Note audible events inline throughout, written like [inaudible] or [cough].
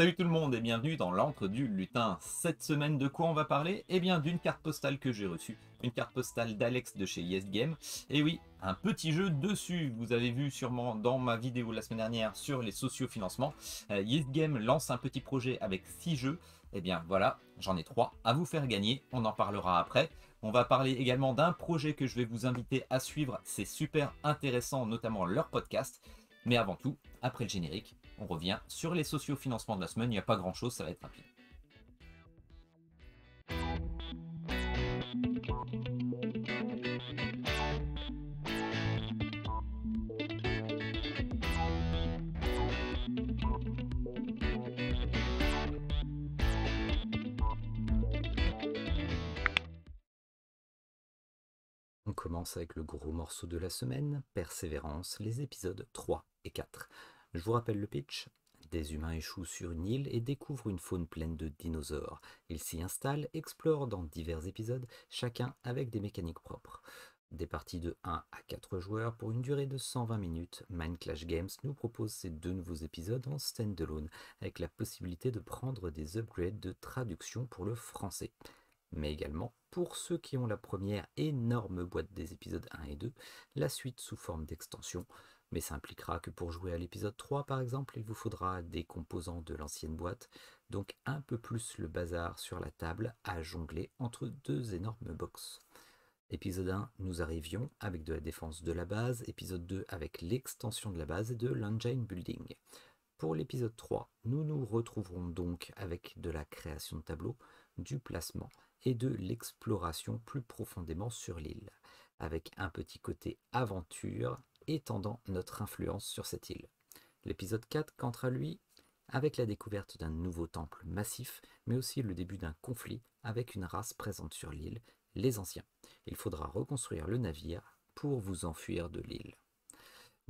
Salut tout le monde et bienvenue dans l'antre du lutin. Cette semaine de quoi on va parler Eh bien d'une carte postale que j'ai reçue, une carte postale d'Alex de chez Yes Game. Et oui, un petit jeu dessus, vous avez vu sûrement dans ma vidéo la semaine dernière sur les sociaux financements euh, yes Game lance un petit projet avec six jeux. Eh bien voilà, j'en ai 3 à vous faire gagner, on en parlera après. On va parler également d'un projet que je vais vous inviter à suivre, c'est super intéressant, notamment leur podcast. Mais avant tout, après le générique, on revient sur les sociaux financements de la semaine. Il n'y a pas grand chose, ça va être rapide. On commence avec le gros morceau de la semaine, Persévérance, les épisodes 3 et 4. Je vous rappelle le pitch. Des humains échouent sur une île et découvrent une faune pleine de dinosaures. Ils s'y installent, explorent dans divers épisodes, chacun avec des mécaniques propres. Des parties de 1 à 4 joueurs pour une durée de 120 minutes, Mind Clash Games nous propose ces deux nouveaux épisodes en standalone, avec la possibilité de prendre des upgrades de traduction pour le français. Mais également, pour ceux qui ont la première énorme boîte des épisodes 1 et 2, la suite sous forme d'extension, mais ça impliquera que pour jouer à l'épisode 3 par exemple, il vous faudra des composants de l'ancienne boîte, donc un peu plus le bazar sur la table à jongler entre deux énormes boxes. Épisode 1, nous arrivions avec de la défense de la base, épisode 2 avec l'extension de la base et de l'engine building. Pour l'épisode 3, nous nous retrouverons donc avec de la création de tableaux, du placement et de l'exploration plus profondément sur l'île, avec un petit côté aventure étendant notre influence sur cette île. L'épisode 4 quant à lui avec la découverte d'un nouveau temple massif, mais aussi le début d'un conflit avec une race présente sur l'île, les anciens. Il faudra reconstruire le navire pour vous enfuir de l'île.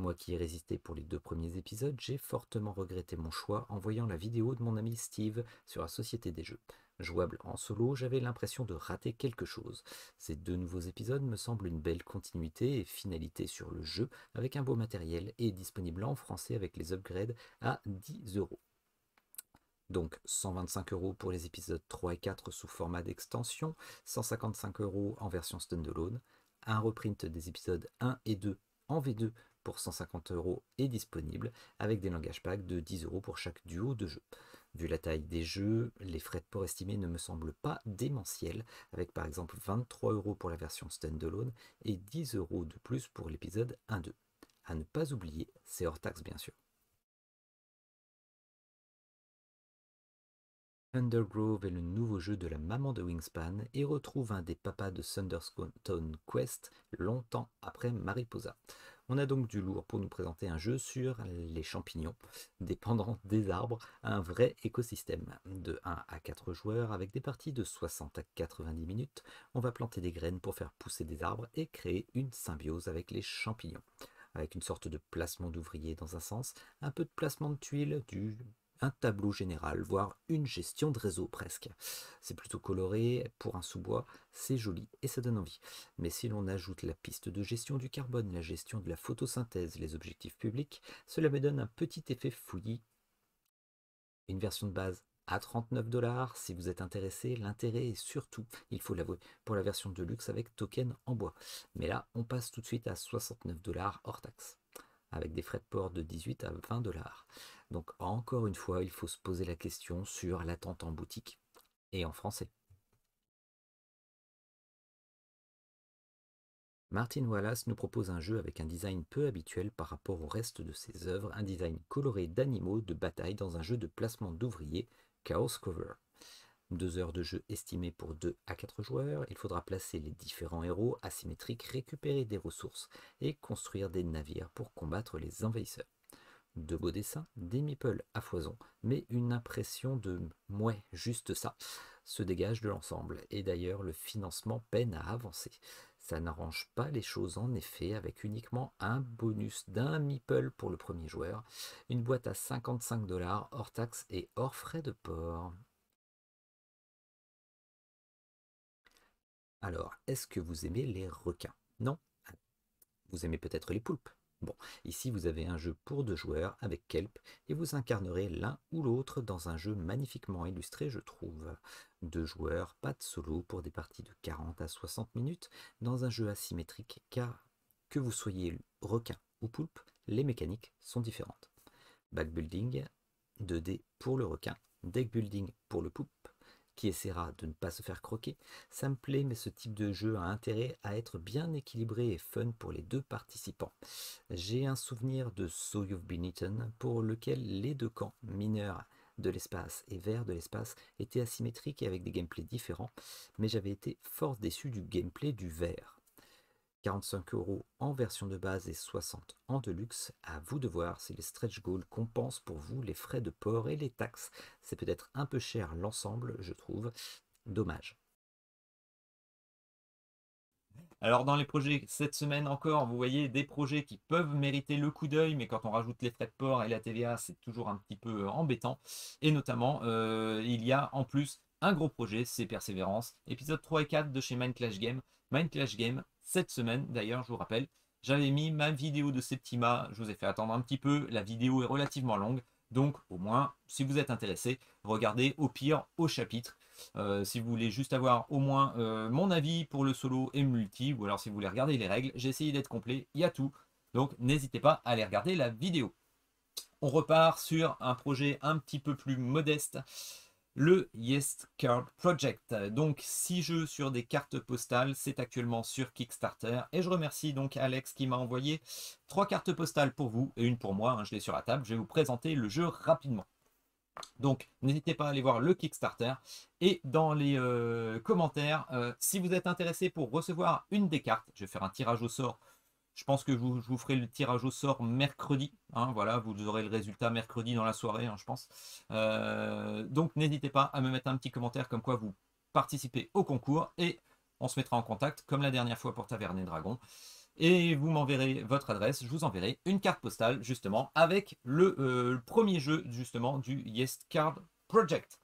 Moi qui ai résisté pour les deux premiers épisodes, j'ai fortement regretté mon choix en voyant la vidéo de mon ami Steve sur la Société des Jeux. Jouable en solo, j'avais l'impression de rater quelque chose. Ces deux nouveaux épisodes me semblent une belle continuité et finalité sur le jeu avec un beau matériel et disponible en français avec les upgrades à 10 euros. Donc 125 euros pour les épisodes 3 et 4 sous format d'extension, 155 euros en version standalone, un reprint des épisodes 1 et 2 en V2 pour 150 euros est disponible avec des langages packs de 10 euros pour chaque duo de jeu. Vu la taille des jeux, les frais de port estimés ne me semblent pas démentiels, avec par exemple 23 euros pour la version stand-alone et 10 euros de plus pour l'épisode 1-2. À ne pas oublier, c'est hors taxe bien sûr. Undergrove est le nouveau jeu de la maman de Wingspan et retrouve un des papas de Thunderstone Quest longtemps après Mariposa. On a donc du lourd pour nous présenter un jeu sur les champignons dépendant des arbres, un vrai écosystème de 1 à 4 joueurs avec des parties de 60 à 90 minutes. On va planter des graines pour faire pousser des arbres et créer une symbiose avec les champignons avec une sorte de placement d'ouvriers dans un sens, un peu de placement de tuiles, du un tableau général, voire une gestion de réseau presque. C'est plutôt coloré, pour un sous-bois, c'est joli et ça donne envie. Mais si l'on ajoute la piste de gestion du carbone, la gestion de la photosynthèse, les objectifs publics, cela me donne un petit effet fouillis. Une version de base à 39 dollars. Si vous êtes intéressé, l'intérêt est surtout, il faut l'avouer, pour la version de luxe avec token en bois. Mais là, on passe tout de suite à 69 dollars hors taxe, avec des frais de port de 18 à 20 dollars. Donc encore une fois, il faut se poser la question sur l'attente en boutique et en français. Martin Wallace nous propose un jeu avec un design peu habituel par rapport au reste de ses œuvres, un design coloré d'animaux de bataille dans un jeu de placement d'ouvriers, Chaos Cover. Deux heures de jeu estimées pour 2 à 4 joueurs, il faudra placer les différents héros asymétriques, récupérer des ressources et construire des navires pour combattre les envahisseurs de beaux dessins, des meeples à foison, mais une impression de mouais, juste ça, se dégage de l'ensemble, et d'ailleurs le financement peine à avancer. Ça n'arrange pas les choses en effet, avec uniquement un bonus d'un meeple pour le premier joueur, une boîte à 55 dollars hors taxes et hors frais de port. Alors, est-ce que vous aimez les requins Non Vous aimez peut-être les poulpes Bon, ici vous avez un jeu pour deux joueurs avec Kelp et vous incarnerez l'un ou l'autre dans un jeu magnifiquement illustré, je trouve. Deux joueurs, pas de solo pour des parties de 40 à 60 minutes dans un jeu asymétrique car que vous soyez requin ou poulpe, les mécaniques sont différentes. Backbuilding, 2D pour le requin, deck building pour le poulpe qui essaiera de ne pas se faire croquer. Ça me plaît, mais ce type de jeu a intérêt à être bien équilibré et fun pour les deux participants. J'ai un souvenir de So You've Been Eaten pour lequel les deux camps, mineurs de l'espace et vert de l'espace, étaient asymétriques et avec des gameplays différents, mais j'avais été fort déçu du gameplay du vert. 45 euros en version de base et 60 en deluxe. À vous de voir si les stretch goals compensent pour vous les frais de port et les taxes. C'est peut-être un peu cher l'ensemble, je trouve. Dommage. Alors dans les projets cette semaine encore, vous voyez des projets qui peuvent mériter le coup d'œil, mais quand on rajoute les frais de port et la TVA, c'est toujours un petit peu euh, embêtant. Et notamment, euh, il y a en plus un gros projet, c'est Persévérance, épisode 3 et 4 de chez Mind Clash Game. Mind Clash Game, cette semaine, d'ailleurs, je vous rappelle, j'avais mis ma vidéo de Septima, je vous ai fait attendre un petit peu, la vidéo est relativement longue, donc au moins, si vous êtes intéressé, regardez au pire au chapitre. Euh, si vous voulez juste avoir au moins euh, mon avis pour le solo et multi, ou alors si vous voulez regarder les règles, j'ai essayé d'être complet, il y a tout. Donc n'hésitez pas à aller regarder la vidéo. On repart sur un projet un petit peu plus modeste le Yes Card Project. Donc six jeux sur des cartes postales, c'est actuellement sur Kickstarter. Et je remercie donc Alex qui m'a envoyé trois cartes postales pour vous et une pour moi, hein, je l'ai sur la table. Je vais vous présenter le jeu rapidement. Donc n'hésitez pas à aller voir le Kickstarter et dans les euh, commentaires, euh, si vous êtes intéressé pour recevoir une des cartes, je vais faire un tirage au sort je pense que je vous, ferai le tirage au sort mercredi. Hein, voilà, vous aurez le résultat mercredi dans la soirée, hein, je pense. Euh, donc n'hésitez pas à me mettre un petit commentaire comme quoi vous participez au concours et on se mettra en contact comme la dernière fois pour Taverne Dragon. Et vous m'enverrez votre adresse, je vous enverrai une carte postale justement avec le, euh, le premier jeu justement du Yes Card Project.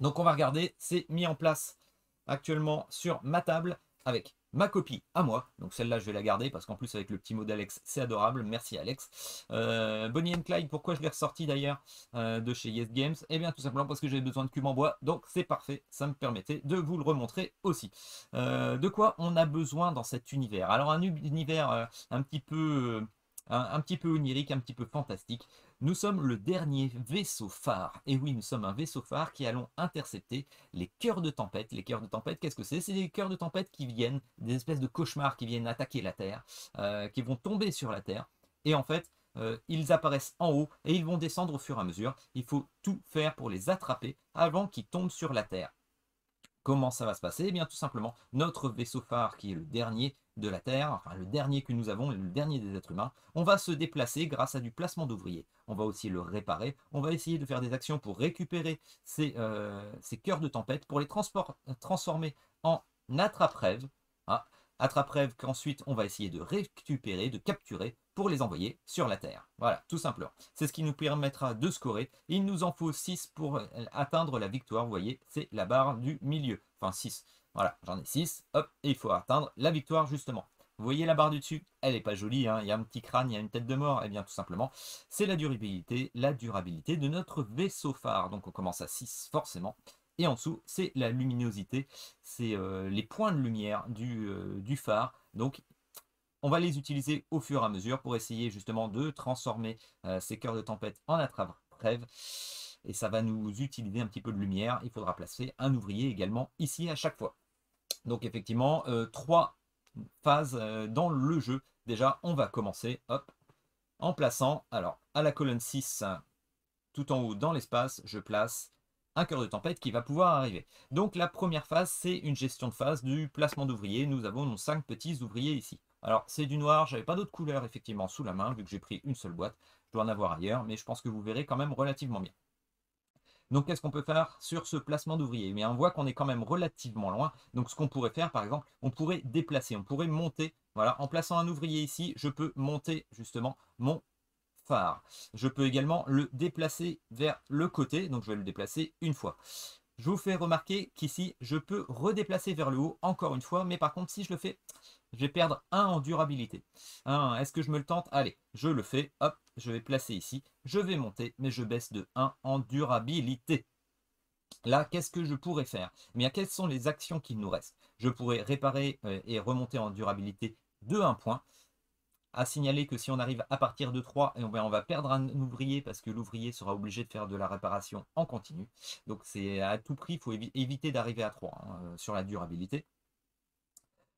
Donc on va regarder, c'est mis en place actuellement sur ma table avec ma copie à moi. Donc celle-là, je vais la garder parce qu'en plus, avec le petit mot d'Alex, c'est adorable. Merci Alex. Euh, Bonnie and Clyde, pourquoi je l'ai ressorti d'ailleurs euh, de chez Yes Games Eh bien, tout simplement parce que j'avais besoin de cubes en bois. Donc c'est parfait. Ça me permettait de vous le remontrer aussi. Euh, de quoi on a besoin dans cet univers Alors, un univers un petit peu un petit peu onirique, un petit peu fantastique. Nous sommes le dernier vaisseau phare. Et oui, nous sommes un vaisseau phare qui allons intercepter les cœurs de tempête. Les cœurs de tempête, qu'est-ce que c'est C'est des cœurs de tempête qui viennent, des espèces de cauchemars qui viennent attaquer la Terre, euh, qui vont tomber sur la Terre. Et en fait, euh, ils apparaissent en haut et ils vont descendre au fur et à mesure. Il faut tout faire pour les attraper avant qu'ils tombent sur la Terre. Comment ça va se passer Eh bien tout simplement, notre vaisseau phare qui est le dernier de la Terre, enfin le dernier que nous avons, le dernier des êtres humains, on va se déplacer grâce à du placement d'ouvriers. On va aussi le réparer, on va essayer de faire des actions pour récupérer ces, euh, cœurs de tempête, pour les transformer en attrape-rêves, hein. attrape rêve qu'ensuite on va essayer de récupérer, de capturer pour les envoyer sur la Terre. Voilà, tout simplement. C'est ce qui nous permettra de scorer. Il nous en faut 6 pour euh, atteindre la victoire, vous voyez, c'est la barre du milieu, enfin 6. Voilà, j'en ai 6, hop, et il faut atteindre la victoire justement. Vous voyez la barre du dessus Elle n'est pas jolie, hein. il y a un petit crâne, il y a une tête de mort. Eh bien, tout simplement, c'est la durabilité, la durabilité de notre vaisseau phare. Donc, on commence à 6, forcément. Et en dessous, c'est la luminosité, c'est euh, les points de lumière euh, du, phare. Donc, on va les utiliser au fur et à mesure pour essayer justement de transformer euh, ces cœurs de tempête en attrape rêve. Et ça va nous utiliser un petit peu de lumière. Il faudra placer un ouvrier également ici à chaque fois. Donc effectivement, euh, trois phases euh, dans le jeu. Déjà, on va commencer en plaçant, alors à la colonne 6, tout en haut dans l'espace, je place un cœur de tempête qui va pouvoir arriver. Donc la première phase, c'est une gestion de phase du placement d'ouvriers. Nous avons nos cinq petits ouvriers ici. Alors c'est du noir, j'avais pas d'autres couleurs effectivement sous la main, vu que j'ai pris une seule boîte. Je dois en avoir ailleurs, mais je pense que vous verrez quand même relativement bien. Donc, qu'est-ce qu'on peut faire sur ce placement d'ouvrier Mais eh on voit qu'on est quand même relativement loin. Donc, ce qu'on pourrait faire, par exemple, on pourrait déplacer, on pourrait monter. Voilà, en plaçant un ouvrier ici, je peux monter justement mon phare. Je peux également le déplacer vers le côté. Donc, je vais le déplacer une fois. Je vous fais remarquer qu'ici, je peux redéplacer vers le haut encore une fois. Mais par contre, si je le fais je vais perdre 1 en durabilité. Est-ce que je me le tente Allez, je le fais. Hop, je vais placer ici. Je vais monter, mais je baisse de 1 en durabilité. Là, qu'est-ce que je pourrais faire Mais eh quelles sont les actions qu'il nous reste Je pourrais réparer euh, et remonter en durabilité de 1 point. À signaler que si on arrive à partir de 3, eh ben, on va perdre un ouvrier parce que l'ouvrier sera obligé de faire de la réparation en continu. Donc c'est à tout prix, il faut éviter d'arriver à 3 hein, euh, sur la durabilité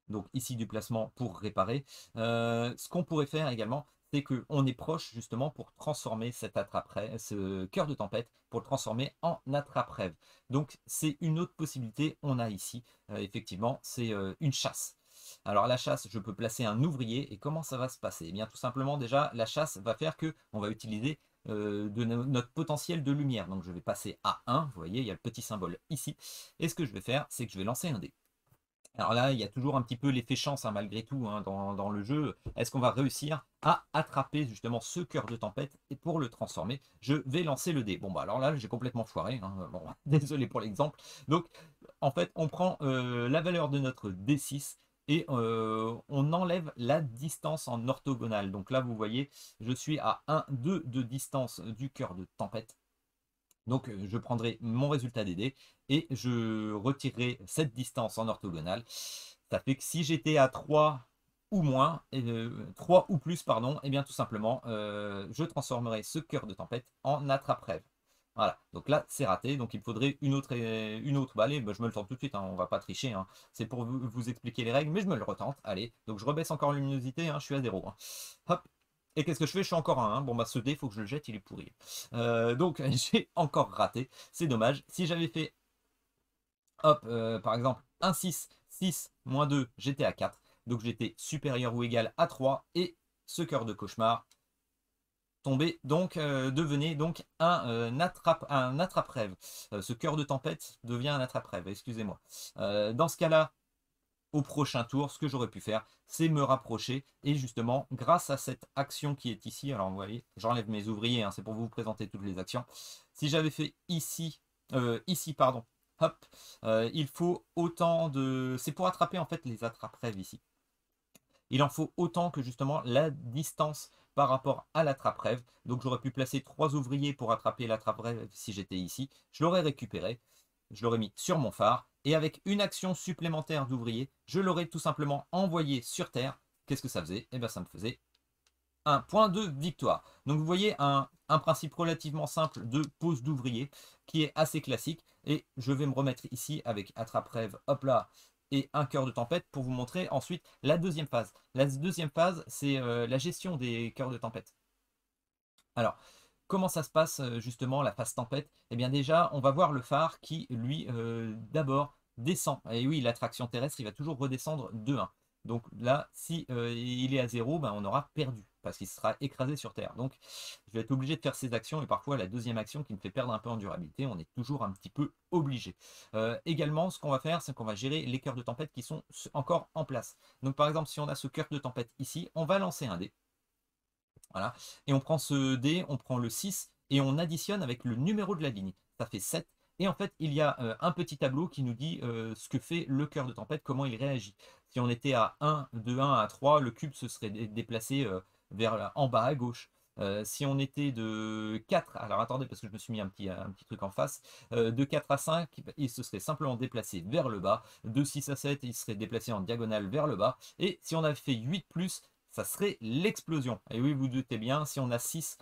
donc ici du placement pour réparer. Euh, ce qu'on pourrait faire également, c'est qu'on est proche justement pour transformer ce cœur de tempête, pour le transformer en attrape-rêve. Donc c'est une autre possibilité, on a ici, euh, effectivement, c'est euh, une chasse. Alors la chasse, je peux placer un ouvrier, et comment ça va se passer Eh bien tout simplement déjà, la chasse va faire que on va utiliser notre potentiel de lumière. Donc je vais passer à 1, vous voyez, il y a le petit symbole ici. Et ce que je vais faire, c'est que je vais lancer un dé. Alors là, il y a toujours un petit peu l'effet chance hein, malgré tout hein, dans, le jeu. Est-ce qu'on va réussir à attraper justement ce cœur de tempête et pour le transformer Je vais lancer le dé. Bon, bah alors là, j'ai complètement foiré. Hein. [laughs] désolé pour l'exemple. Donc, en fait, on prend euh, la valeur de notre D6 et euh, on enlève la distance en orthogonale. Donc là, vous voyez, je suis à 1, 2 de distance du cœur de tempête. Donc, euh, je prendrai mon résultat des dés et je retirerai cette distance en orthogonale. Ça fait que si j'étais à 3 ou moins, 3 euh, ou plus, pardon, et eh bien tout simplement, euh, je transformerai ce cœur de tempête en attrape-rêve. Voilà, donc là c'est raté, donc il me faudrait une autre, euh, une autre allez, ben, je me le tente tout de suite, on hein. on va pas tricher, hein. c'est pour vous, expliquer les règles, mais je me le retente, allez, donc je rebaisse encore la luminosité, hein. je suis à 0. Hop, et qu'est-ce que je fais Je suis encore à 1. Bon, bah ce dé, il faut que je le jette, il est pourri. donc, [laughs] j'ai encore raté. C'est dommage. Si j'avais fait hop, euh, par exemple, 1, 6, 6, moins 2, j'étais à 4. Donc j'étais supérieur ou égal à 3 et ce cœur de cauchemar tombait donc, euh, devenait donc un, euh, attrape, un rêve ce cœur de tempête devient un attrape-rêve, excusez-moi. dans ce cas-là, au prochain tour, ce que j'aurais pu faire, c'est me rapprocher. Et justement, grâce à cette action qui est ici, alors vous voyez, j'enlève mes ouvriers, hein, c'est pour vous présenter toutes les actions. Si j'avais fait ici, ici, pardon, Hop, euh, il faut autant de... C'est pour attraper en fait les attrape-rêves ici. Il en faut autant que justement la distance par rapport à l'attrape-rêve. Donc j'aurais pu placer trois ouvriers pour attraper l'attrape-rêve si j'étais ici. Je l'aurais récupéré, je l'aurais mis sur mon phare. Et avec une action supplémentaire d'ouvrier, je l'aurais tout simplement envoyé sur Terre. Qu'est-ce que ça faisait Eh bien ça me faisait un point de victoire. Donc vous voyez un, un principe relativement simple de pose d'ouvrier qui est assez classique. Et je vais me remettre ici avec attrape rêve, hop là, et un cœur de tempête pour vous montrer ensuite la deuxième phase. La deuxième phase, c'est euh, la gestion des cœurs de tempête. Alors, comment ça se passe euh, justement la phase tempête Eh bien déjà, on va voir le phare qui, lui, euh, d'abord descend. Et oui, l'attraction terrestre, il va toujours redescendre de 1. Donc là, si il est à 0, ben, on aura perdu parce qu'il sera écrasé sur Terre. Donc, je vais être obligé de faire ces actions, et parfois la deuxième action qui me fait perdre un peu en durabilité, on est toujours un petit peu obligé. Euh, également, ce qu'on va faire, c'est qu'on va gérer les cœurs de tempête qui sont encore en place. Donc, par exemple, si on a ce cœur de tempête ici, on va lancer un dé. Voilà. Et on prend ce dé, on prend le 6, et on additionne avec le numéro de la ligne. Ça fait 7. Et en fait, il y a euh, un petit tableau qui nous dit euh, ce que fait le cœur de tempête, comment il réagit. Si on était à 1, 2, 1 à 3, le cube se serait déplacé vers en bas à gauche. Euh, si on était de 4, alors attendez parce que je me suis mis un petit, un petit truc en face, euh, de 4 à 5, il se serait simplement déplacé vers le bas, de 6 à 7, il serait déplacé en diagonale vers le bas, et si on avait fait 8 plus, ça serait l'explosion. Et oui, vous doutez bien, si on a 6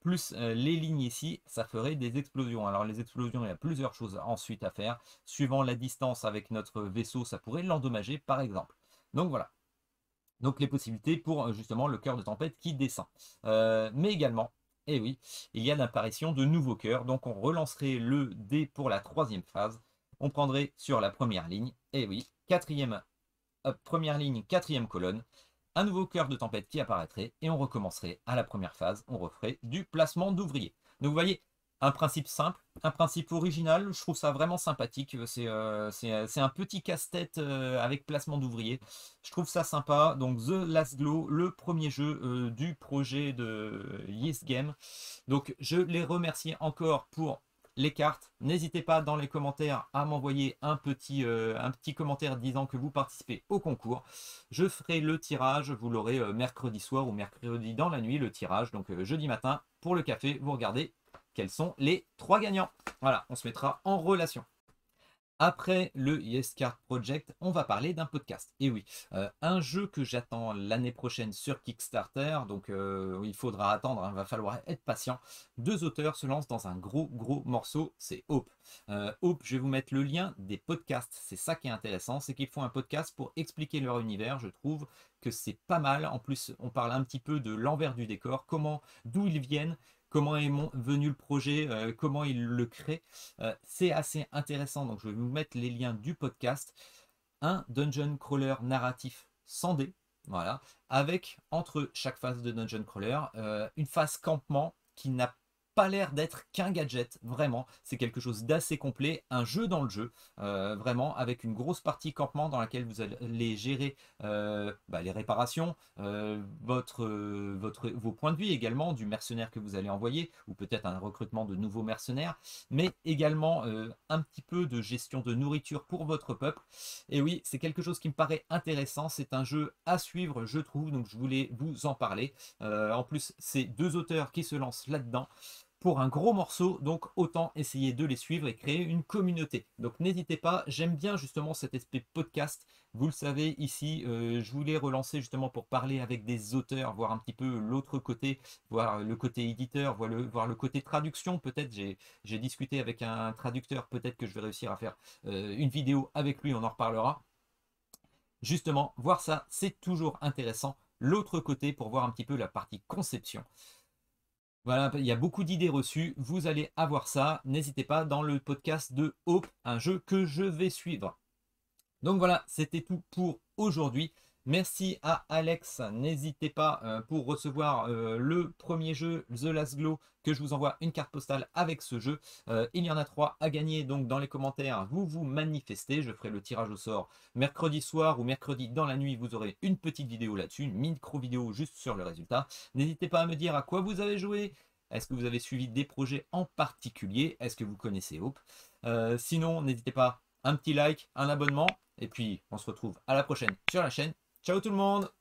plus euh, les lignes ici, ça ferait des explosions. Alors les explosions, il y a plusieurs choses ensuite à faire. Suivant la distance avec notre vaisseau, ça pourrait l'endommager par exemple. Donc voilà, donc les possibilités pour euh, justement le cœur de tempête qui descend. Euh, mais également, et eh oui, il y a l'apparition de nouveaux cœurs. Donc on relancerait le dé pour la troisième phase. On prendrait sur la première ligne, et eh oui, quatrième, euh, première ligne, quatrième colonne, un nouveau cœur de tempête qui apparaîtrait et on recommencerait à la première phase. On referait du placement d'ouvriers. Donc vous voyez, un principe simple, un principe original. Je trouve ça vraiment sympathique. C'est euh, euh, un petit casse-tête euh, avec placement d'ouvriers. Je trouve ça sympa. Donc The Last Glow, le premier jeu du projet de Yes Game. Donc je les remercie encore pour les cartes. N'hésitez pas dans les commentaires à m'envoyer un, petit, un petit commentaire disant que vous participez au concours. Je ferai le tirage, vous l'aurez mercredi soir ou mercredi dans la nuit, le tirage, donc jeudi matin pour le café, vous regardez quels sont les trois gagnants. Voilà, on se mettra en relation. Après le Yes Card Project, on va parler d'un podcast. Et oui, euh, un jeu que j'attends l'année prochaine sur Kickstarter, donc euh, il faudra attendre, il hein, va falloir être patient. Deux auteurs se lancent dans un gros, gros morceau, c'est Hope. Euh, Hope, je vais vous mettre le lien des podcasts, c'est ça qui est intéressant, c'est qu'ils font un podcast pour expliquer leur univers, je trouve que c'est pas mal. En plus, on parle un petit peu de l'envers du décor, comment, d'où ils viennent, comment est venu le projet, euh, comment il le crée. Euh, c'est assez intéressant, donc je vais vous mettre les liens du podcast. Un dungeon crawler narratif sans dé, voilà, avec entre chaque phase de dungeon crawler euh, une phase campement qui n'a pas l'air d'être qu'un gadget, vraiment. C'est quelque chose d'assez complet, un jeu dans le jeu, euh, vraiment, avec une grosse partie campement dans laquelle vous allez gérer euh, bah, les réparations, euh, votre, votre, vos points de vie également, du mercenaire que vous allez envoyer, ou peut-être un recrutement de nouveaux mercenaires, mais également un petit peu de gestion de nourriture pour votre peuple. Et oui, c'est quelque chose qui me paraît intéressant, c'est un jeu à suivre, je trouve, donc je voulais vous en parler. en plus, c'est deux auteurs qui se lancent là-dedans pour un gros morceau, donc autant essayer de les suivre et créer une communauté. Donc n'hésitez pas, j'aime bien justement cet aspect podcast. Vous le savez ici, euh, je voulais relancer justement pour parler avec des auteurs, voir un petit peu l'autre côté, voir le côté éditeur, voir le, côté traduction. Peut-être j'ai discuté avec un traducteur, peut-être que je vais réussir à faire euh, une vidéo avec lui, on en reparlera. Justement, voir ça, c'est toujours intéressant. L'autre côté pour voir un petit peu la partie conception. Voilà, il y a beaucoup d'idées reçues. Vous allez avoir ça. N'hésitez pas dans le podcast de Hope, un jeu que je vais suivre. Donc voilà, c'était tout pour aujourd'hui. Merci à Alex, n'hésitez pas euh, pour recevoir euh, le premier jeu, The Last Glow, que je vous envoie une carte postale avec ce jeu. Euh, il y en a trois à gagner, donc dans les commentaires, vous vous manifestez. Je ferai le tirage au sort mercredi soir ou mercredi dans la nuit. Vous aurez une petite vidéo là-dessus, une micro-vidéo juste sur le résultat. N'hésitez pas à me dire à quoi vous avez joué, est-ce que vous avez suivi des projets en particulier, est-ce que vous connaissez Hope. sinon, n'hésitez pas, un petit like, un abonnement, et puis on se retrouve à la prochaine sur la chaîne. Ciao tout le monde